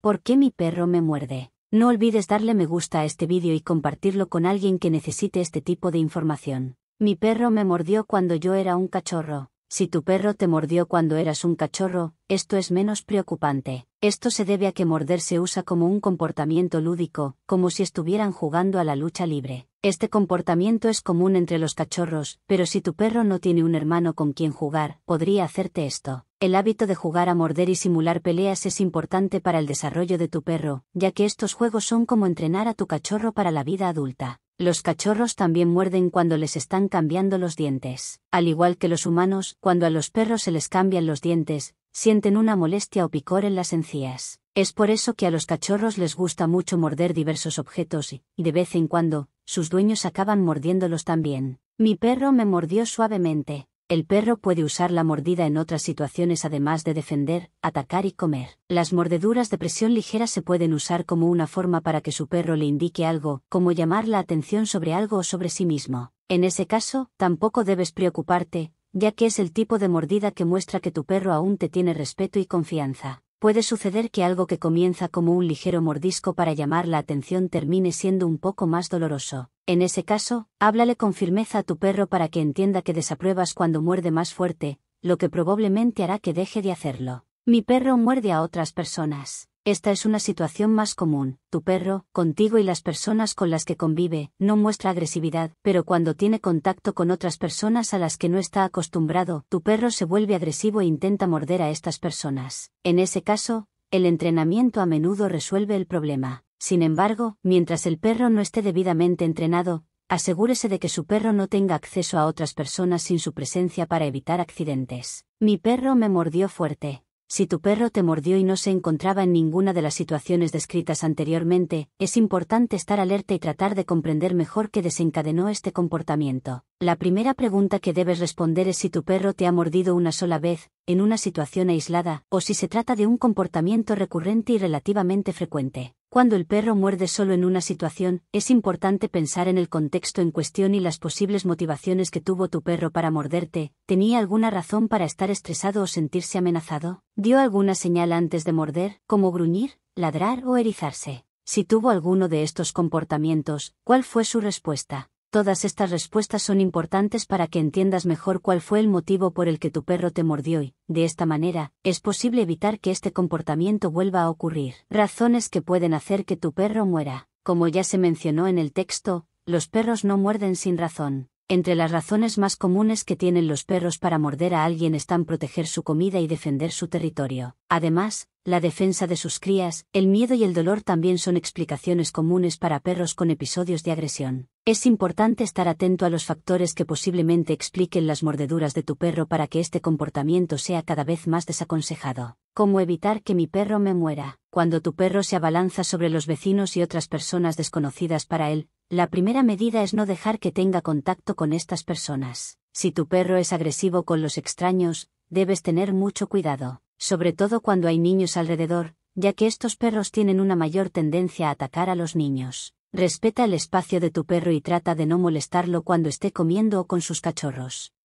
¿Por qué mi perro me muerde? No olvides darle me gusta a este vídeo y compartirlo con alguien que necesite este tipo de información. Mi perro me mordió cuando yo era un cachorro. Si tu perro te mordió cuando eras un cachorro, esto es menos preocupante. Esto se debe a que morder se usa como un comportamiento lúdico, como si estuvieran jugando a la lucha libre. Este comportamiento es común entre los cachorros, pero si tu perro no tiene un hermano con quien jugar, podría hacerte esto. El hábito de jugar a morder y simular peleas es importante para el desarrollo de tu perro, ya que estos juegos son como entrenar a tu cachorro para la vida adulta. Los cachorros también muerden cuando les están cambiando los dientes. Al igual que los humanos, cuando a los perros se les cambian los dientes, sienten una molestia o picor en las encías. Es por eso que a los cachorros les gusta mucho morder diversos objetos y, de vez en cuando, sus dueños acaban mordiéndolos también. Mi perro me mordió suavemente. El perro puede usar la mordida en otras situaciones además de defender, atacar y comer. Las mordeduras de presión ligera se pueden usar como una forma para que su perro le indique algo, como llamar la atención sobre algo o sobre sí mismo. En ese caso, tampoco debes preocuparte, ya que es el tipo de mordida que muestra que tu perro aún te tiene respeto y confianza. Puede suceder que algo que comienza como un ligero mordisco para llamar la atención termine siendo un poco más doloroso. En ese caso, háblale con firmeza a tu perro para que entienda que desapruebas cuando muerde más fuerte, lo que probablemente hará que deje de hacerlo. Mi perro muerde a otras personas. Esta es una situación más común. Tu perro, contigo y las personas con las que convive, no muestra agresividad, pero cuando tiene contacto con otras personas a las que no está acostumbrado, tu perro se vuelve agresivo e intenta morder a estas personas. En ese caso, el entrenamiento a menudo resuelve el problema. Sin embargo, mientras el perro no esté debidamente entrenado, asegúrese de que su perro no tenga acceso a otras personas sin su presencia para evitar accidentes. Mi perro me mordió fuerte. Si tu perro te mordió y no se encontraba en ninguna de las situaciones descritas anteriormente, es importante estar alerta y tratar de comprender mejor qué desencadenó este comportamiento. La primera pregunta que debes responder es si tu perro te ha mordido una sola vez, en una situación aislada, o si se trata de un comportamiento recurrente y relativamente frecuente. Cuando el perro muerde solo en una situación, es importante pensar en el contexto en cuestión y las posibles motivaciones que tuvo tu perro para morderte. ¿Tenía alguna razón para estar estresado o sentirse amenazado? ¿Dio alguna señal antes de morder, como gruñir, ladrar o erizarse? Si tuvo alguno de estos comportamientos, ¿cuál fue su respuesta? Todas estas respuestas son importantes para que entiendas mejor cuál fue el motivo por el que tu perro te mordió y, de esta manera, es posible evitar que este comportamiento vuelva a ocurrir. Razones que pueden hacer que tu perro muera. Como ya se mencionó en el texto, los perros no muerden sin razón. Entre las razones más comunes que tienen los perros para morder a alguien están proteger su comida y defender su territorio. Además, la defensa de sus crías, el miedo y el dolor también son explicaciones comunes para perros con episodios de agresión. Es importante estar atento a los factores que posiblemente expliquen las mordeduras de tu perro para que este comportamiento sea cada vez más desaconsejado. Cómo evitar que mi perro me muera. Cuando tu perro se abalanza sobre los vecinos y otras personas desconocidas para él, la primera medida es no dejar que tenga contacto con estas personas. Si tu perro es agresivo con los extraños, debes tener mucho cuidado, sobre todo cuando hay niños alrededor, ya que estos perros tienen una mayor tendencia a atacar a los niños. Respeta el espacio de tu perro y trata de no molestarlo cuando esté comiendo o con sus cachorros.